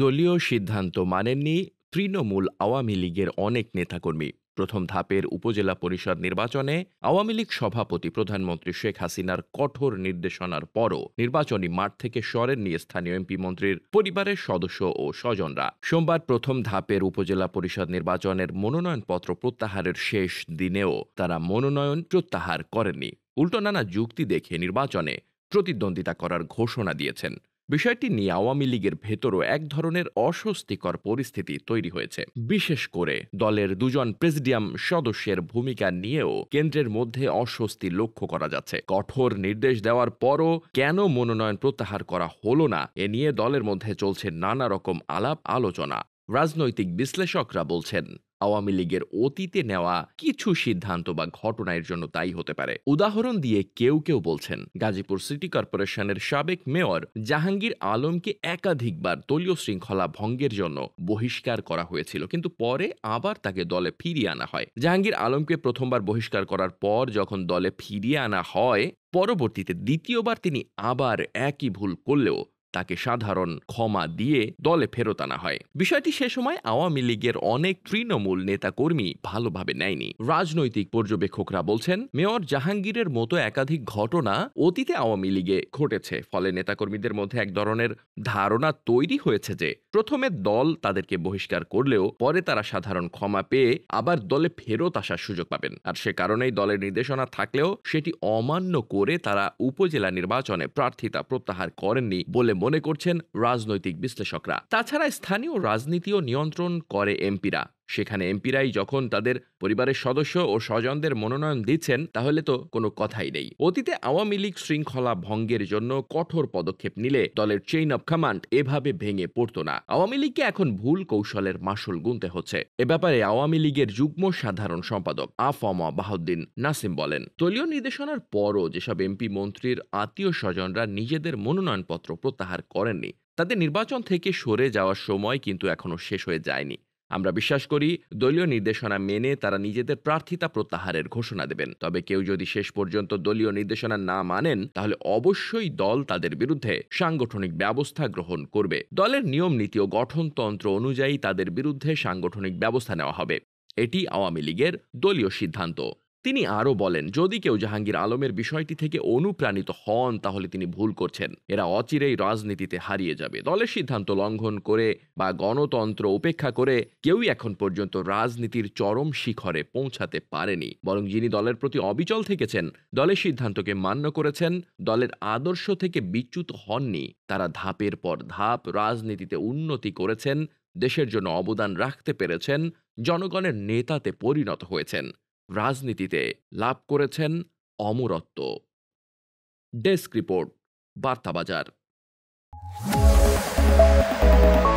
দলীয় সিদ্ধান্ত মানেননি তৃণমূল আওয়ামী লীগের অনেক নেতাকর্মী প্রথম ধাপের উপজেলা পরিষদ নির্বাচনে আওয়ামী লীগ সভাপতি প্রধানমন্ত্রী শেখ হাসিনার কঠোর নির্দেশনার পরও নির্বাচনী মাঠ থেকে সরেন নিয়ে স্থানীয় এমপি মন্ত্রীর পরিবারের সদস্য ও স্বজনরা সোমবার প্রথম ধাপের উপজেলা পরিষদ নির্বাচনের মনোনয়নপত্র প্রত্যাহারের শেষ দিনেও তারা মনোনয়ন প্রত্যাহার করেননি উল্টো নানা যুক্তি দেখে নির্বাচনে প্রতিদ্বন্দ্বিতা করার ঘোষণা দিয়েছেন বিষয়টি নিয়ে আওয়ামী লীগের ভেতরও এক ধরনের অস্বস্তিকর পরিস্থিতি তৈরি হয়েছে বিশেষ করে দলের দুজন প্রেসিডিয়াম সদস্যের ভূমিকা নিয়েও কেন্দ্রের মধ্যে অস্বস্তি লক্ষ্য করা যাচ্ছে কঠোর নির্দেশ দেওয়ার পরও কেন মনোনয়ন প্রত্যাহার করা হলো না এ নিয়ে দলের মধ্যে চলছে নানা রকম আলাপ আলোচনা রাজনৈতিক বিশ্লেষকরা বলছেন আওয়ামী লীগের অতীতে নেওয়া কিছু সিদ্ধান্ত বা ঘটনার জন্য তাই হতে পারে উদাহরণ দিয়ে কেউ কেউ বলছেন গাজীপুর সিটি কর্পোরেশনের সাবেক মেয়র জাহাঙ্গীর আলমকে একাধিকবার দলীয় শৃঙ্খলা ভঙ্গের জন্য বহিষ্কার করা হয়েছিল কিন্তু পরে আবার তাকে দলে ফিরিয়ে আনা হয় জাহাঙ্গীর আলমকে প্রথমবার বহিষ্কার করার পর যখন দলে ফিরিয়ে আনা হয় পরবর্তীতে দ্বিতীয়বার তিনি আবার একই ভুল করলেও তাকে সাধারণ ক্ষমা দিয়ে দলে ফেরত আনা হয় বিষয়টি সে সময় আওয়ামী লীগের অনেক তৃণমূল নেতাকর্মী ভালোভাবে নেয়নি রাজনৈতিক পর্যবেক্ষকরা বলছেন মেয়র জাহাঙ্গীরের মতো একাধিক ঘটনা অতীতে আওয়ামী লীগে ঘটেছে ফলে নেতাকর্মীদের মধ্যে এক ধরনের ধারণা তৈরি হয়েছে যে প্রথমে দল তাদেরকে বহিষ্কার করলেও পরে তারা সাধারণ ক্ষমা পেয়ে আবার দলে ফেরত আসার সুযোগ পাবেন আর সে কারণেই দলের নির্দেশনা থাকলেও সেটি অমান্য করে তারা উপজেলা নির্বাচনে প্রার্থিতা প্রত্যাহার করেননি বলে মনে করছেন রাজনৈতিক বিশ্লেষকরা তাছাড়া স্থানীয় রাজনীতিও নিয়ন্ত্রণ করে এমপিরা সেখানে এমপিরাই যখন তাদের পরিবারের সদস্য ও স্বজনদের মনোনয়ন দিচ্ছেন তাহলে তো কোনো কথাই নেই অতীতে আওয়ামী লীগ শৃঙ্খলা ভঙ্গের জন্য কঠোর পদক্ষেপ নিলে দলের চেইন অব কমান্ড এভাবে ভেঙে পড়ত না আওয়ামী লীগকে এখন ভুল কৌশলের মাসুল গুনতে হচ্ছে এ ব্যাপারে আওয়ামী লীগের যুগ্ম সাধারণ সম্পাদক আফমা বাহাউদ্দিন নাসিম বলেন দলীয় নির্দেশনার পরও যেসব এমপি মন্ত্রীর আত্মীয় স্বজনরা নিজেদের মনোনয়নপত্র প্রত্যাহার করেননি তাদের নির্বাচন থেকে সরে যাওয়ার সময় কিন্তু এখনও শেষ হয়ে যায়নি আমরা বিশ্বাস করি দলীয় নির্দেশনা মেনে তারা নিজেদের প্রার্থিতা প্রত্যাহারের ঘোষণা দেবেন তবে কেউ যদি শেষ পর্যন্ত দলীয় নির্দেশনা না মানেন তাহলে অবশ্যই দল তাদের বিরুদ্ধে সাংগঠনিক ব্যবস্থা গ্রহণ করবে দলের নিয়ম নীতি ও গঠনতন্ত্র অনুযায়ী তাদের বিরুদ্ধে সাংগঠনিক ব্যবস্থা নেওয়া হবে এটি আওয়ামী লীগের দলীয় সিদ্ধান্ত তিনি আরও বলেন যদি কেউ জাহাঙ্গীর আলমের বিষয়টি থেকে অনুপ্রাণিত হন তাহলে তিনি ভুল করছেন এরা অচিরেই রাজনীতিতে হারিয়ে যাবে দলের সিদ্ধান্ত লঙ্ঘন করে বা গণতন্ত্র উপেক্ষা করে কেউই এখন পর্যন্ত রাজনীতির চরম শিখরে পৌঁছাতে পারেনি বরং যিনি দলের প্রতি অবিচল থেকেছেন দলের সিদ্ধান্তকে মান্য করেছেন দলের আদর্শ থেকে বিচ্যুত হননি তারা ধাপের পর ধাপ রাজনীতিতে উন্নতি করেছেন দেশের জন্য অবদান রাখতে পেরেছেন জনগণের নেতাতে পরিণত হয়েছেন রাজনীতিতে লাভ করেছেন অমরত্ব ডেস্ক রিপোর্ট বার্তাবাজার